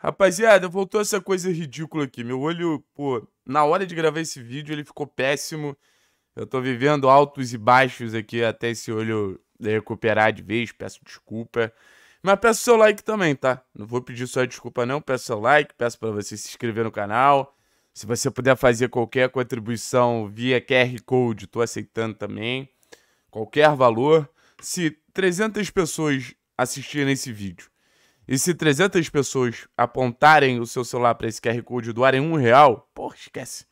Rapaziada, voltou essa coisa ridícula aqui. Meu olho, pô, na hora de gravar esse vídeo ele ficou péssimo. Eu tô vivendo altos e baixos aqui até esse olho recuperar de vez. Peço desculpa. Mas peço seu like também, tá? Não vou pedir só desculpa não, peço seu like, peço para você se inscrever no canal. Se você puder fazer qualquer contribuição via QR Code, tô aceitando também. Qualquer valor. Se 300 pessoas assistirem esse vídeo e se 300 pessoas apontarem o seu celular para esse QR Code e doarem um real, porra, esquece.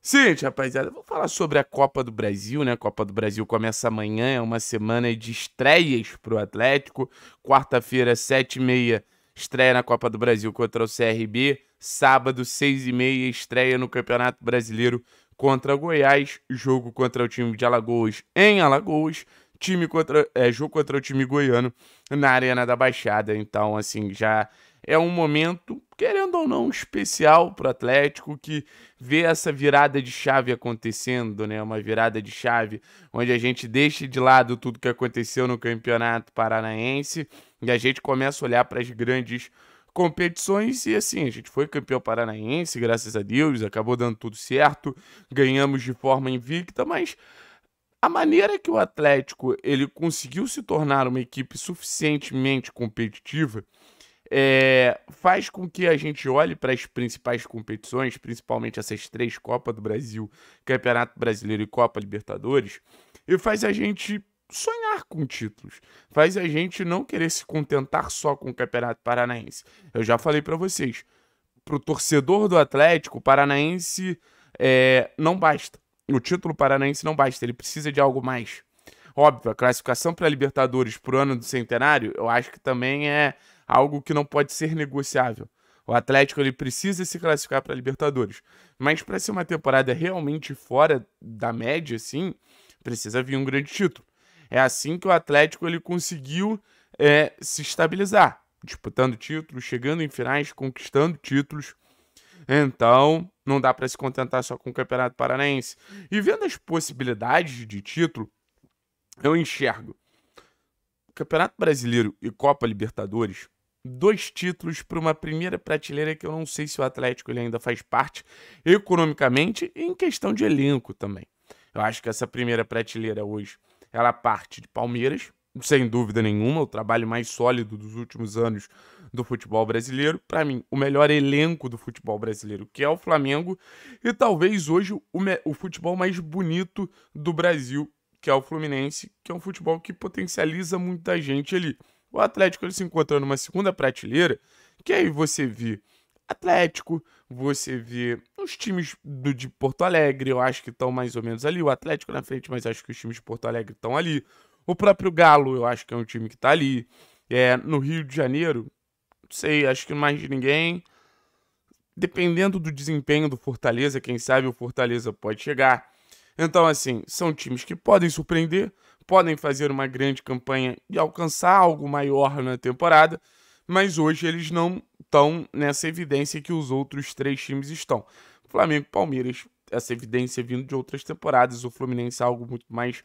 Seguinte, rapaziada, vou falar sobre a Copa do Brasil, né? A Copa do Brasil começa amanhã, é uma semana de estreias pro Atlético. Quarta-feira, 7h30, estreia na Copa do Brasil contra o CRB. Sábado, 6h30, estreia no Campeonato Brasileiro contra o Goiás. Jogo contra o time de Alagoas em Alagoas time contra, é, jogo contra o time goiano na Arena da Baixada. Então, assim, já é um momento, querendo ou não, especial para o Atlético que vê essa virada de chave acontecendo, né? Uma virada de chave onde a gente deixa de lado tudo que aconteceu no Campeonato Paranaense e a gente começa a olhar para as grandes competições e assim, a gente foi campeão paranaense, graças a Deus, acabou dando tudo certo, ganhamos de forma invicta, mas a maneira que o Atlético ele conseguiu se tornar uma equipe suficientemente competitiva é, faz com que a gente olhe para as principais competições, principalmente essas três Copa do Brasil, Campeonato Brasileiro e Copa Libertadores, e faz a gente sonhar com títulos, faz a gente não querer se contentar só com o Campeonato Paranaense. Eu já falei para vocês, para o torcedor do Atlético, o Paranaense é, não basta o título paranaense não basta, ele precisa de algo mais. Óbvio, a classificação para a Libertadores para o ano do centenário, eu acho que também é algo que não pode ser negociável. O Atlético ele precisa se classificar para a Libertadores, mas para ser uma temporada realmente fora da média, assim, precisa vir um grande título. É assim que o Atlético ele conseguiu é, se estabilizar, disputando títulos, chegando em finais, conquistando títulos. Então, não dá para se contentar só com o Campeonato Paranaense. E vendo as possibilidades de título, eu enxergo Campeonato Brasileiro e Copa Libertadores, dois títulos para uma primeira prateleira que eu não sei se o Atlético ele ainda faz parte economicamente e em questão de elenco também. Eu acho que essa primeira prateleira hoje, ela parte de Palmeiras, sem dúvida nenhuma, o trabalho mais sólido dos últimos anos do futebol brasileiro, para mim, o melhor elenco do futebol brasileiro, que é o Flamengo, e talvez hoje o, o futebol mais bonito do Brasil, que é o Fluminense, que é um futebol que potencializa muita gente ali. O Atlético ele se encontra numa segunda prateleira, que aí você vê Atlético, você vê os times do, de Porto Alegre, eu acho que estão mais ou menos ali. O Atlético na frente, mas acho que os times de Porto Alegre estão ali. O próprio Galo, eu acho que é um time que está ali. É, no Rio de Janeiro, sei, acho que mais de ninguém. Dependendo do desempenho do Fortaleza, quem sabe o Fortaleza pode chegar. Então, assim, são times que podem surpreender, podem fazer uma grande campanha e alcançar algo maior na temporada, mas hoje eles não estão nessa evidência que os outros três times estão. Flamengo e Palmeiras, essa evidência vindo de outras temporadas, o Fluminense é algo muito mais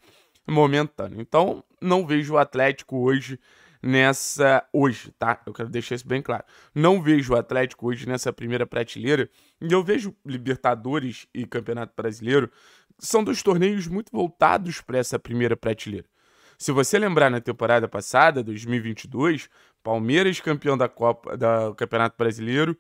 momentâneo. Então, não vejo o Atlético hoje nessa hoje, tá? Eu quero deixar isso bem claro. Não vejo o Atlético hoje nessa primeira prateleira, e eu vejo Libertadores e Campeonato Brasileiro são dois torneios muito voltados para essa primeira prateleira. Se você lembrar na temporada passada, 2022, Palmeiras campeão da Copa da Campeonato Brasileiro,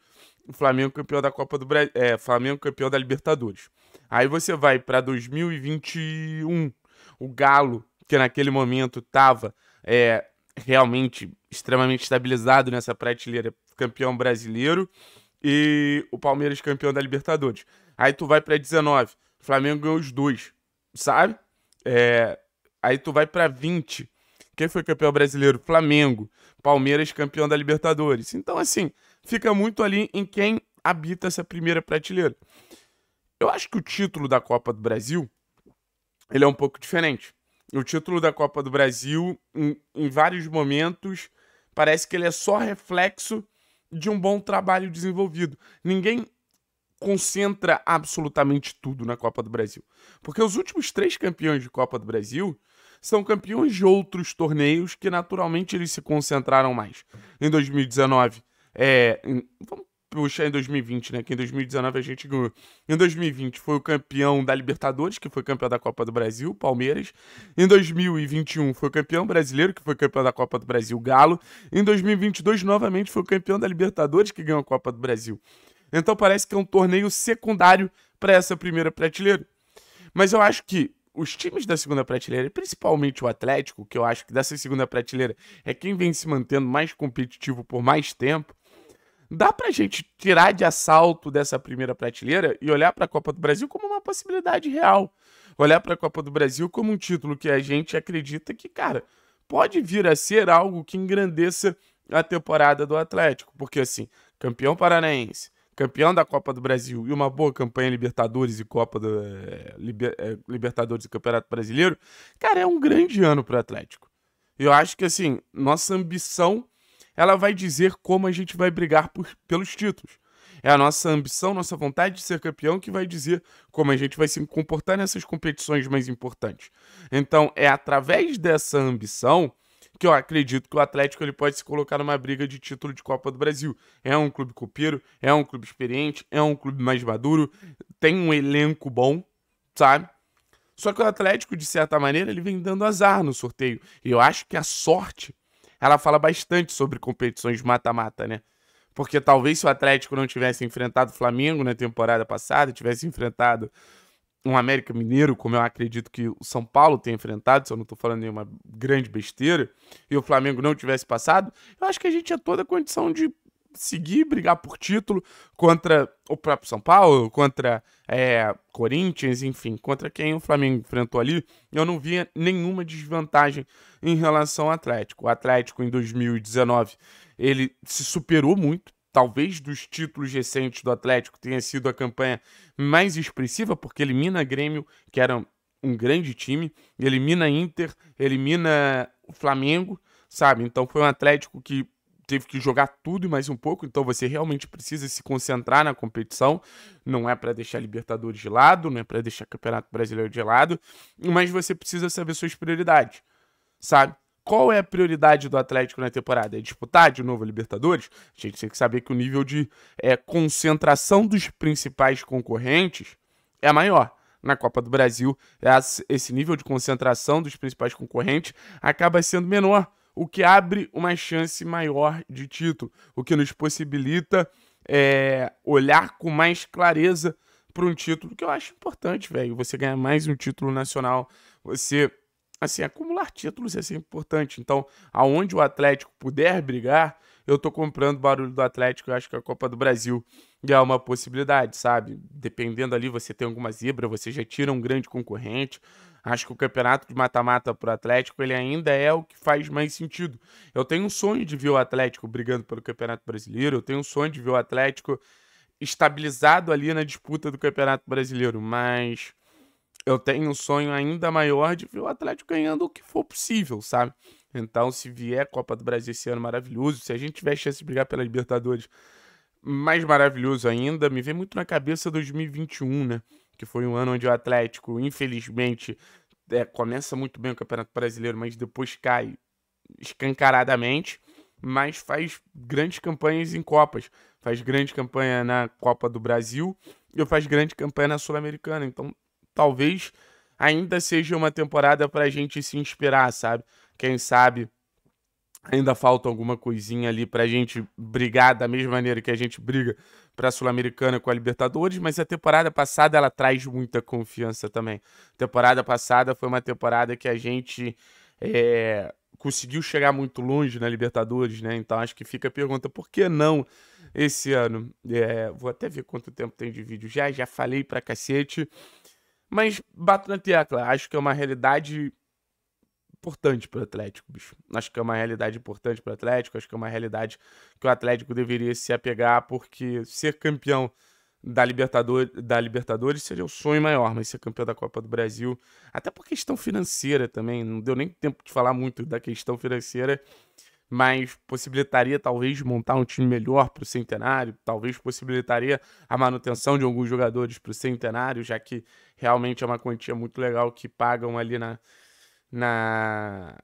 o Flamengo campeão da Copa do Brasil, é, Flamengo campeão da Libertadores. Aí você vai para 2021, o Galo, que naquele momento estava é, realmente extremamente estabilizado nessa prateleira, campeão brasileiro e o Palmeiras campeão da Libertadores. Aí tu vai para 19, o Flamengo ganhou os dois, sabe? É... aí tu vai para 20, quem foi campeão brasileiro? Flamengo. Palmeiras campeão da Libertadores. Então, assim, fica muito ali em quem habita essa primeira prateleira. Eu acho que o título da Copa do Brasil ele é um pouco diferente o título da Copa do Brasil, em, em vários momentos, parece que ele é só reflexo de um bom trabalho desenvolvido. Ninguém concentra absolutamente tudo na Copa do Brasil. Porque os últimos três campeões de Copa do Brasil são campeões de outros torneios que naturalmente eles se concentraram mais. Em 2019, é, em, vamos puxar em 2020, né? Que em 2019 a gente ganhou. Em 2020 foi o campeão da Libertadores, que foi campeão da Copa do Brasil, Palmeiras. Em 2021 foi o campeão brasileiro, que foi campeão da Copa do Brasil, Galo. Em 2022 novamente foi o campeão da Libertadores, que ganhou a Copa do Brasil. Então parece que é um torneio secundário para essa primeira prateleira. Mas eu acho que os times da segunda prateleira, principalmente o Atlético, que eu acho que dessa segunda prateleira é quem vem se mantendo mais competitivo por mais tempo, Dá pra gente tirar de assalto dessa primeira prateleira e olhar para a Copa do Brasil como uma possibilidade real. Olhar para a Copa do Brasil como um título que a gente acredita que, cara, pode vir a ser algo que engrandeça a temporada do Atlético, porque assim, campeão paranaense, campeão da Copa do Brasil e uma boa campanha Libertadores e Copa do, eh, Liber, eh, Libertadores e Campeonato Brasileiro, cara, é um grande ano para o Atlético. Eu acho que assim, nossa ambição ela vai dizer como a gente vai brigar por, pelos títulos. É a nossa ambição, nossa vontade de ser campeão que vai dizer como a gente vai se comportar nessas competições mais importantes. Então, é através dessa ambição que eu acredito que o Atlético ele pode se colocar numa briga de título de Copa do Brasil. É um clube copeiro, é um clube experiente, é um clube mais maduro, tem um elenco bom, sabe? Só que o Atlético, de certa maneira, ele vem dando azar no sorteio. E eu acho que a sorte ela fala bastante sobre competições mata-mata, né? Porque talvez se o Atlético não tivesse enfrentado o Flamengo na temporada passada, tivesse enfrentado um América Mineiro, como eu acredito que o São Paulo tem enfrentado, se eu não estou falando nenhuma grande besteira, e o Flamengo não tivesse passado, eu acho que a gente tinha toda a condição de seguir brigar por título contra o próprio São Paulo, contra é, Corinthians, enfim, contra quem o Flamengo enfrentou ali, eu não via nenhuma desvantagem em relação ao Atlético. O Atlético em 2019 ele se superou muito. Talvez dos títulos recentes do Atlético tenha sido a campanha mais expressiva, porque elimina Grêmio, que era um grande time, elimina Inter, elimina o Flamengo, sabe? Então foi um Atlético que teve que jogar tudo e mais um pouco, então você realmente precisa se concentrar na competição. Não é para deixar Libertadores de lado, não é para deixar Campeonato Brasileiro de lado, mas você precisa saber suas prioridades, sabe? Qual é a prioridade do Atlético na temporada? É disputar de novo a Libertadores? A gente tem que saber que o nível de é, concentração dos principais concorrentes é maior na Copa do Brasil, esse nível de concentração dos principais concorrentes acaba sendo menor o que abre uma chance maior de título, o que nos possibilita é, olhar com mais clareza para um título que eu acho importante, velho. Você ganhar mais um título nacional, você assim acumular títulos é sempre importante. Então, aonde o Atlético puder brigar, eu tô comprando barulho do Atlético. Eu acho que a Copa do Brasil é uma possibilidade, sabe? Dependendo ali, você tem alguma zebra, você já tira um grande concorrente. Acho que o campeonato de mata-mata pro Atlético, ele ainda é o que faz mais sentido. Eu tenho um sonho de ver o Atlético brigando pelo Campeonato Brasileiro, eu tenho um sonho de ver o Atlético estabilizado ali na disputa do Campeonato Brasileiro, mas eu tenho um sonho ainda maior de ver o Atlético ganhando o que for possível, sabe? Então, se vier Copa do Brasil esse ano maravilhoso, se a gente tiver chance de brigar pela Libertadores, mais maravilhoso ainda, me vem muito na cabeça 2021, né? Que foi um ano onde o Atlético, infelizmente, é, começa muito bem o Campeonato Brasileiro, mas depois cai escancaradamente, mas faz grandes campanhas em Copas. Faz grande campanha na Copa do Brasil e faz grande campanha na Sul-Americana. Então, talvez ainda seja uma temporada para a gente se inspirar, sabe? Quem sabe Ainda falta alguma coisinha ali para a gente brigar da mesma maneira que a gente briga para a Sul-Americana com a Libertadores, mas a temporada passada ela traz muita confiança também. temporada passada foi uma temporada que a gente é, conseguiu chegar muito longe na Libertadores, né? Então acho que fica a pergunta, por que não esse ano? É, vou até ver quanto tempo tem de vídeo já, já falei para cacete, mas bato na tecla, acho que é uma realidade importante para o Atlético, bicho. Acho que é uma realidade importante para o Atlético, acho que é uma realidade que o Atlético deveria se apegar, porque ser campeão da, Libertador, da Libertadores seria o sonho maior, mas ser campeão da Copa do Brasil, até por questão financeira também, não deu nem tempo de falar muito da questão financeira, mas possibilitaria talvez montar um time melhor para o Centenário, talvez possibilitaria a manutenção de alguns jogadores para o Centenário, já que realmente é uma quantia muito legal que pagam ali na, na,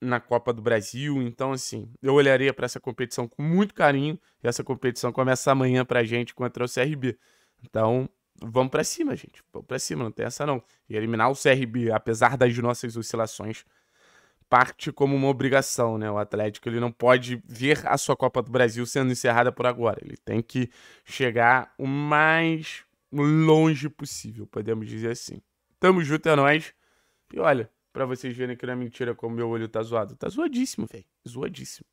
na Copa do Brasil. Então, assim, eu olharia para essa competição com muito carinho. E essa competição começa amanhã para a gente contra o CRB. Então, vamos para cima, gente. Vamos para cima, não tem essa não. E eliminar o CRB, apesar das nossas oscilações, parte como uma obrigação, né? O Atlético ele não pode ver a sua Copa do Brasil sendo encerrada por agora. Ele tem que chegar o mais longe possível, podemos dizer assim. Tamo junto, é nóis. E olha, Pra vocês verem que não é mentira como meu olho tá zoado. Tá zoadíssimo, velho. Zoadíssimo.